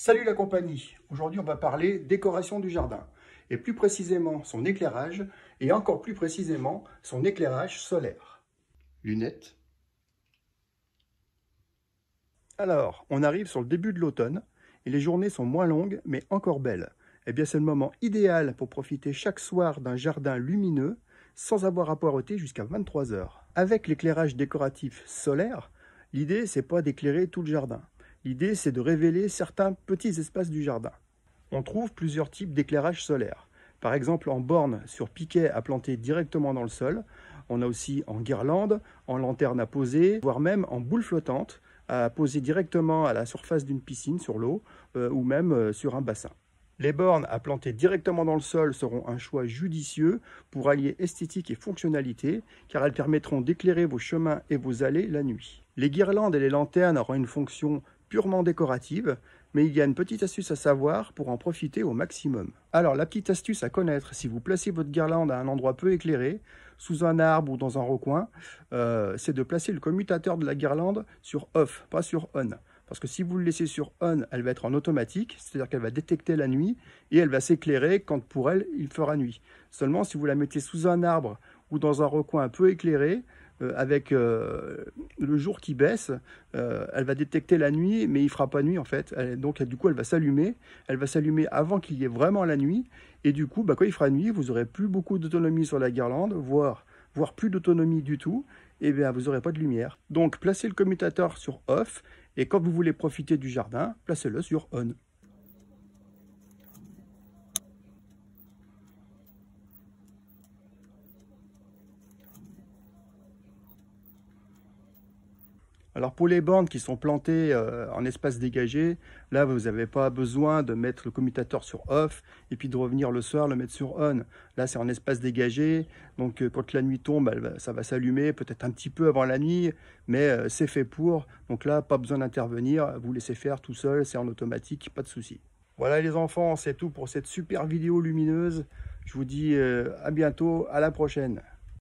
Salut la compagnie Aujourd'hui on va parler décoration du jardin et plus précisément son éclairage et encore plus précisément son éclairage solaire. Lunettes. Alors, on arrive sur le début de l'automne et les journées sont moins longues mais encore belles. Eh bien c'est le moment idéal pour profiter chaque soir d'un jardin lumineux sans avoir à poireauter jusqu'à 23 heures. Avec l'éclairage décoratif solaire, l'idée c'est pas d'éclairer tout le jardin L'idée, c'est de révéler certains petits espaces du jardin. On trouve plusieurs types d'éclairage solaire. Par exemple, en borne sur piquet à planter directement dans le sol. On a aussi en guirlande, en lanterne à poser, voire même en boule flottante à poser directement à la surface d'une piscine sur l'eau euh, ou même euh, sur un bassin. Les bornes à planter directement dans le sol seront un choix judicieux pour allier esthétique et fonctionnalité car elles permettront d'éclairer vos chemins et vos allées la nuit. Les guirlandes et les lanternes auront une fonction purement décorative, mais il y a une petite astuce à savoir pour en profiter au maximum. Alors la petite astuce à connaître, si vous placez votre guirlande à un endroit peu éclairé, sous un arbre ou dans un recoin, euh, c'est de placer le commutateur de la guirlande sur off, pas sur on. Parce que si vous le laissez sur on, elle va être en automatique, c'est-à-dire qu'elle va détecter la nuit et elle va s'éclairer quand pour elle il fera nuit. Seulement si vous la mettez sous un arbre ou dans un recoin un peu éclairé, euh, avec euh, le jour qui baisse, euh, elle va détecter la nuit, mais il fera pas nuit en fait. donc du coup, elle va s'allumer. Elle va s'allumer avant qu'il y ait vraiment la nuit. Et du coup, bah, quand il fera nuit, vous aurez plus beaucoup d'autonomie sur la guirlande, voire, voire plus d'autonomie du tout. Et eh bien, vous n'aurez pas de lumière. Donc, placez le commutateur sur off. Et quand vous voulez profiter du jardin, placez-le sur on. Alors pour les bandes qui sont plantées euh, en espace dégagé, là vous n'avez pas besoin de mettre le commutateur sur off et puis de revenir le soir le mettre sur on. Là c'est en espace dégagé, donc euh, quand la nuit tombe, ça va s'allumer peut-être un petit peu avant la nuit, mais euh, c'est fait pour. Donc là pas besoin d'intervenir, vous laissez faire tout seul, c'est en automatique, pas de souci. Voilà les enfants, c'est tout pour cette super vidéo lumineuse. Je vous dis à bientôt, à la prochaine.